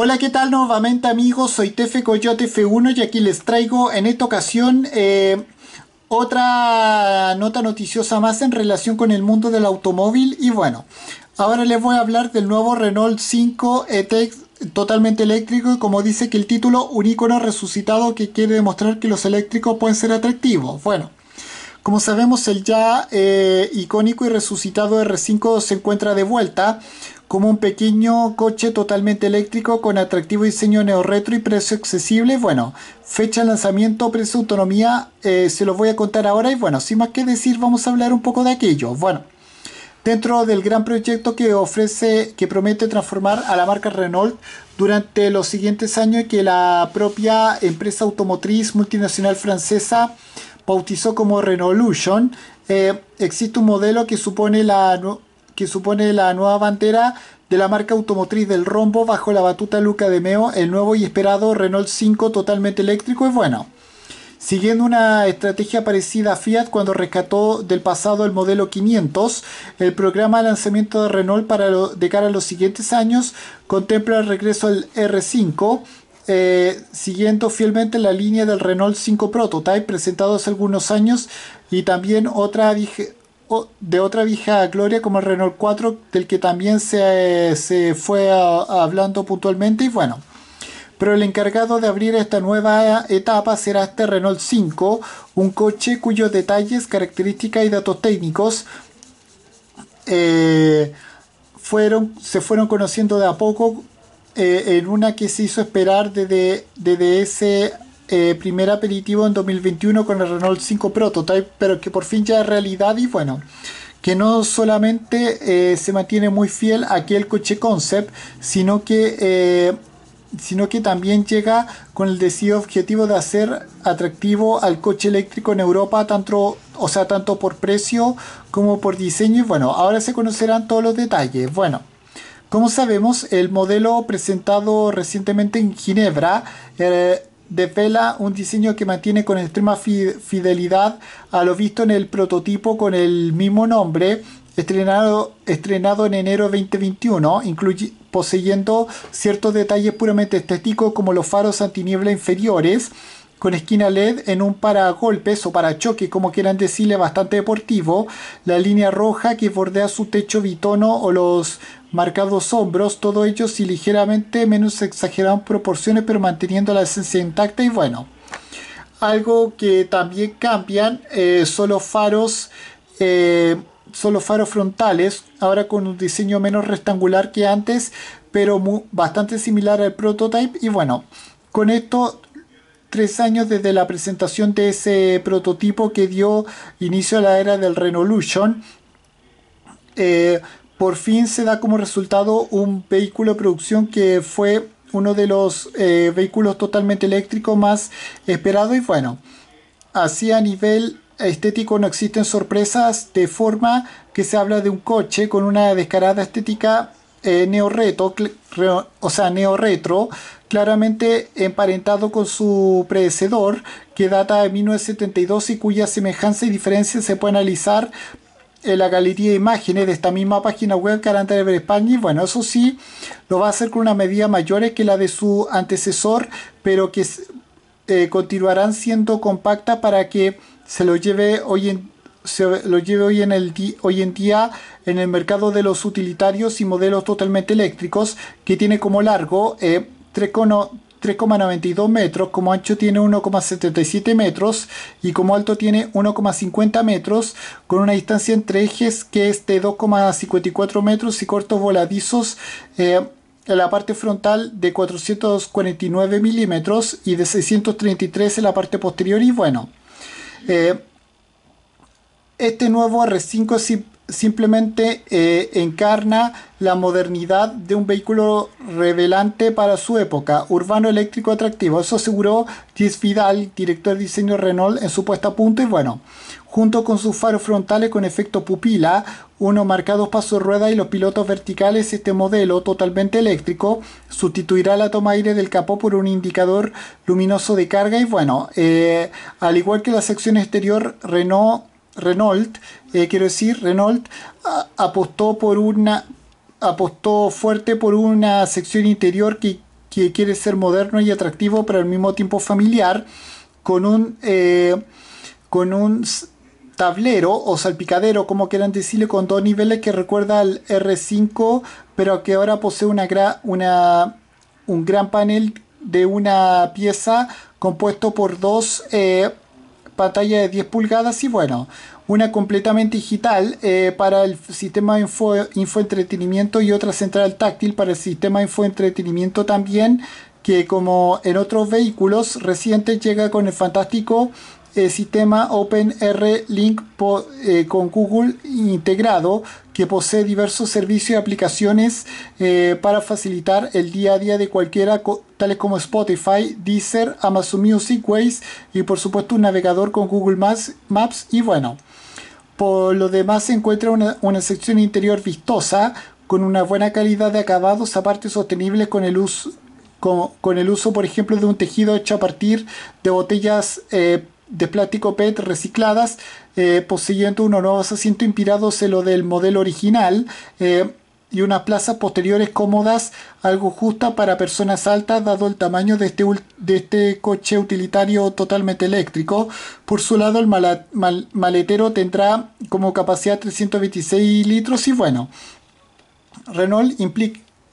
Hola, ¿qué tal nuevamente amigos? Soy Tefe Coyote F1 y aquí les traigo en esta ocasión eh, otra nota noticiosa más en relación con el mundo del automóvil y bueno, ahora les voy a hablar del nuevo Renault 5 e-Tech totalmente eléctrico y como dice que el título, un icono resucitado que quiere demostrar que los eléctricos pueden ser atractivos. Bueno. Como sabemos, el ya eh, icónico y resucitado R5 se encuentra de vuelta como un pequeño coche totalmente eléctrico con atractivo diseño neorretro y precio accesible. Bueno, fecha de lanzamiento, precio de autonomía, eh, se los voy a contar ahora y bueno, sin más que decir, vamos a hablar un poco de aquello. Bueno, dentro del gran proyecto que ofrece, que promete transformar a la marca Renault durante los siguientes años y que la propia empresa automotriz multinacional francesa bautizó como renault eh, existe un modelo que supone, la, que supone la nueva bandera de la marca automotriz del rombo bajo la batuta Luca de Meo, el nuevo y esperado Renault 5 totalmente eléctrico es bueno. Siguiendo una estrategia parecida a Fiat cuando rescató del pasado el modelo 500, el programa de lanzamiento de Renault para de cara a los siguientes años contempla el regreso al R5, eh, siguiendo fielmente la línea del Renault 5 Prototype presentado hace algunos años y también otra de otra vieja gloria como el Renault 4 del que también se, fue hablando puntualmente y bueno pero el encargado de abrir esta nueva etapa será este Renault 5, un coche cuyos detalles, características y datos técnicos eh, fueron, se fueron conociendo de a poco eh, en una que se hizo esperar desde, ese eh, primer aperitivo en 2021 con el Renault 5 Prototype, pero que por fin ya es realidad y bueno, que no solamente eh, se mantiene muy fiel a aquel coche concept, sino que sino que también llega con el decidido objetivo de hacer atractivo al coche eléctrico en Europa, tanto, o sea, tanto por precio como por diseño. Y bueno, ahora se conocerán todos los detalles. Bueno. Como sabemos, el modelo presentado recientemente en Ginebra eh, un diseño que mantiene con extrema fidelidad a lo visto en el prototipo con el mismo nombre, estrenado, estrenado en enero 2021, incluye, poseyendo ciertos detalles puramente estéticos como los faros antiniebla inferiores con esquina LED en un para golpes o para choque como quieran decirle, bastante deportivo. La línea roja que bordea su techo bitono o los marcados hombros, todo ello si ligeramente menos exagerado en proporciones, pero manteniendo la esencia intacta y bueno. Algo que también cambian eh, son los faros. Eh, faros frontales, ahora con un diseño menos rectangular que antes, pero bastante similar al prototype. Y bueno, con esto tres años desde la presentación de ese prototipo que dio inicio a la era del Renolution, eh, por fin se da como resultado un vehículo de producción que fue uno de los eh, vehículos totalmente eléctricos más esperados y bueno, así a nivel estético no existen sorpresas de forma que se habla de un coche con una descarada estética eh, neo, o sea, neo retro claramente emparentado con su predecedor... que data de 1972 y cuya semejanza y diferencia se puede analizar en la galería de imágenes de esta misma página web Carácter de España y bueno, eso sí, lo va a hacer con una medida mayor... que la de su antecesor, pero que eh, continuarán siendo compactas para que se lo lleve hoy en día en el mercado de los utilitarios y modelos totalmente eléctricos que tiene como largo eh, 3,92 metros, como ancho tiene 1,77 metros y como alto tiene 1,50 metros, con una distancia entre ejes que es de 2,54 metros y cortos voladizos eh, en la parte frontal de 449 milímetros y de 633 en la parte posterior y bueno. Eh, este nuevo R5 es simplemente eh, encarna la modernidad de un vehículo revelante para su época, urbano eléctrico atractivo. Eso aseguró Gis Vidal, director de diseño Renault, en su puesta a punto. Y bueno, junto con sus faros frontales con efecto pupila, uno marcado paso rueda y los pilotos verticales, este modelo totalmente eléctrico sustituirá la toma aire del capó por un indicador luminoso de carga. Y bueno, eh, al igual que la sección exterior, Renault Renault, eh, quiero decir, Renault apostó por una apostó fuerte por una sección interior que, quiere ser moderno y atractivo, pero al mismo tiempo familiar, con un eh, con un tablero o salpicadero, como quieran decirle, con dos niveles que recuerda al R5, pero que ahora posee una, una un gran panel de una pieza compuesto por dos eh, pantalla de 10 pulgadas y bueno, una completamente digital eh, para el sistema info, infoentretenimiento y otra central táctil para el sistema infoentretenimiento también, que como en otros vehículos recientes llega con el fantástico eh, sistema OpenR Link eh, con Google integrado que posee diversos servicios y aplicaciones eh, para facilitar el día a día de cualquiera, tales como Spotify, Deezer, Amazon Music, Waze y por supuesto un navegador con Google Maps, y bueno. Por lo demás se encuentra una, sección interior vistosa con una buena calidad de acabados, aparte sostenible con el uso, con, con, el uso, por ejemplo, de un tejido hecho a partir de botellas de plástico PET recicladas, eh, poseyendo unos nuevos asientos inspirados en lo del modelo original eh, y unas plazas posteriores cómodas, algo justa para personas altas, dado el tamaño de este, de este coche utilitario totalmente eléctrico. Por su lado, el maletero tendrá como capacidad 326 litros y bueno, Renault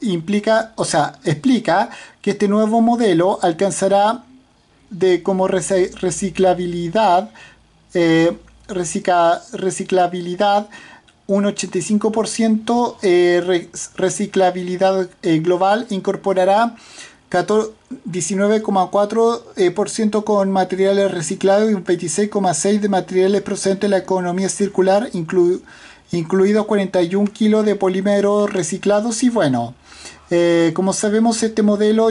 implica, o sea, explica que este nuevo modelo alcanzará de como reciclabilidad, eh, reciclabilidad, un 85% eh, reciclabilidad eh, global incorporará 19,4% con materiales reciclados y un 26,6% de materiales procedentes de la economía circular, incluidos 41 kilos de polímeros reciclados y bueno. Eh, como sabemos, este modelo,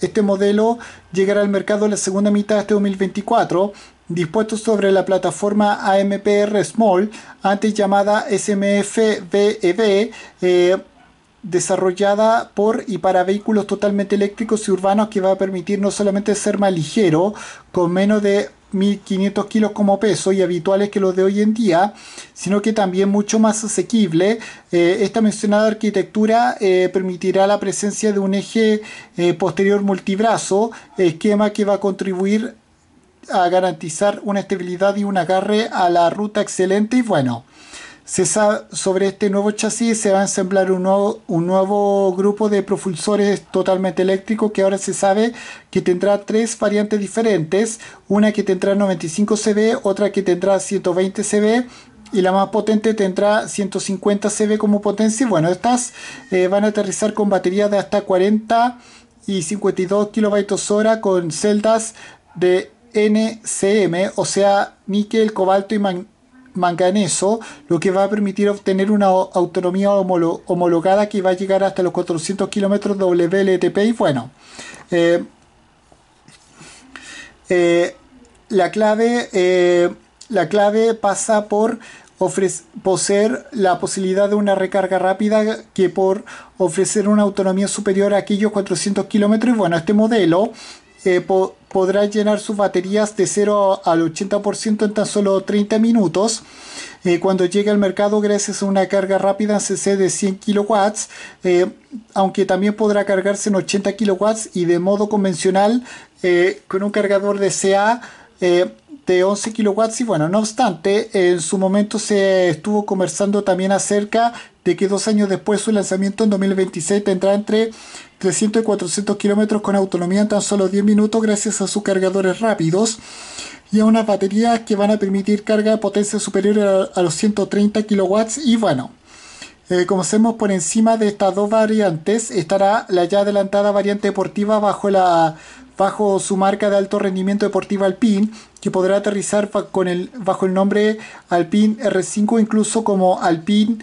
este modelo llegará al mercado en la segunda mitad de este 2024, dispuesto sobre la plataforma AMPR Small, antes llamada SMFBEB, e eh, desarrollada por y para vehículos totalmente eléctricos y urbanos que va a permitir no solamente ser más ligero, con menos de 1.500 kilos como peso y habituales que los de hoy en día, sino que también mucho más asequible. Eh, esta mencionada arquitectura eh, permitirá la presencia de un eje eh, posterior multibrazo, esquema que va a contribuir a garantizar una estabilidad y un agarre a la ruta excelente y bueno sabe, sobre este nuevo chasis se va a ensamblar un nuevo, un nuevo grupo de propulsores totalmente eléctricos que ahora se sabe que tendrá tres variantes diferentes, una que tendrá 95 CV, otra que tendrá 120 CV y la más potente tendrá 150 CV como potencia. Bueno, estas eh, van a aterrizar con baterías de hasta 40 y 52 kWh con celdas de NCM, o sea, níquel, cobalto y, manganeso, lo que va a permitir obtener una autonomía homologada que va a llegar hasta los 400 kilómetros WLTP y bueno. Eh, eh, la, clave, eh, la clave pasa por poseer la posibilidad de una recarga rápida que por ofrecer una autonomía superior a aquellos 400 kilómetros. Y bueno, este modelo eh, podrá llenar sus baterías de 0 al 80% en tan solo 30 minutos. Eh, cuando llegue al mercado gracias a una carga rápida en CC de 100 kW, eh, aunque también podrá cargarse en 80 kW y de modo convencional con un cargador de CA de 11 kW. y bueno, no obstante, en su momento se estuvo conversando también acerca de que dos años después su lanzamiento en 2026 tendrá entre 300 y 400 kilómetros con autonomía en tan solo 10 minutos gracias a sus cargadores rápidos y a unas baterías que van a permitir carga de potencia superior a, los 130 kilowatts y bueno eh, como hacemos por encima de estas dos variantes estará la ya adelantada variante deportiva bajo la bajo su marca de alto rendimiento deportiva Alpine, que podrá aterrizar con el, bajo el nombre Alpine R5, incluso como Alpine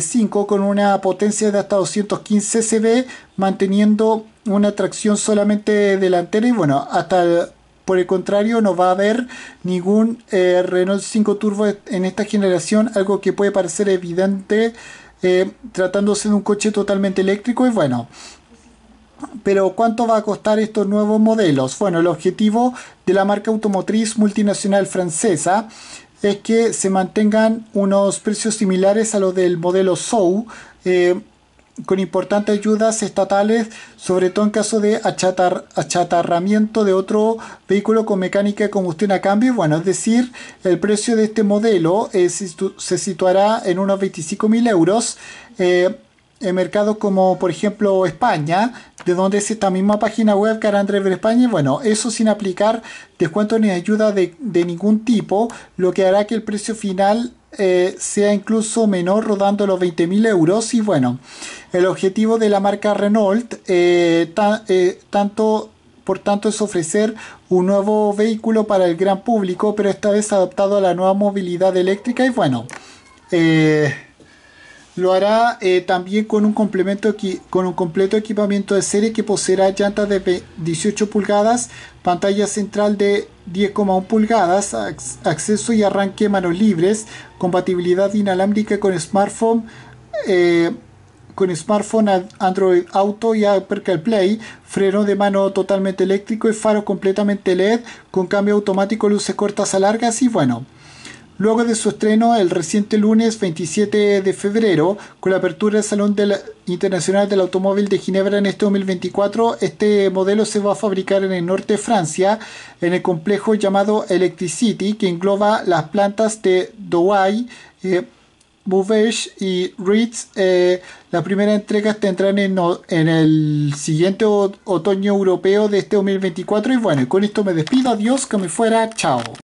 5, eh, con una potencia de hasta 215 cb, manteniendo una tracción solamente delantera y bueno, hasta por el contrario, no va a haber ningún eh, Renault 5 Turbo en esta generación, algo que puede parecer evidente eh, tratándose de un coche totalmente eléctrico. Y bueno, pero ¿cuánto va a costar estos nuevos modelos? Bueno, el objetivo de la marca automotriz multinacional francesa es que se mantengan unos precios similares a los del modelo SOU, eh, con importantes ayudas estatales, sobre todo en caso de achatar, achatarramiento de otro vehículo con mecánica de combustión a cambio. Bueno, es decir, el precio de este modelo se, situará en unos 25.000 euros. Eh, en eh, mercados como por ejemplo España, de donde es esta misma página web ver España, bueno, eso sin aplicar descuento ni ayuda de, ningún tipo, lo que hará que el precio final eh, sea incluso menor rodando los 20.000 euros y bueno, el objetivo de la marca Renault eh, tanto por tanto es ofrecer un nuevo vehículo para el gran público pero esta vez adaptado a la nueva movilidad eléctrica y bueno eh, lo hará eh, también con un, complemento con un completo equipamiento de serie que poseerá llantas de 18 pulgadas, pantalla central de 10,1 pulgadas, acceso y arranque manos libres, compatibilidad inalámbrica con smartphone. Eh, con smartphone, Android Auto y Apple CarPlay, freno de mano totalmente eléctrico y faro completamente LED con cambio automático, luces cortas a largas y bueno, Luego de su estreno el reciente lunes 27 de febrero, con la apertura del Salón Internacional del Automóvil de Ginebra en este 2024, este modelo se va a fabricar en el norte de Francia, en el complejo llamado Electricity, que engloba las plantas de Douai, eh, y Reeds. Eh, las primeras entregas tendrán en, en el siguiente otoño europeo de este 2024. Y bueno, con esto me despido. Adiós, que me fuera. Chao.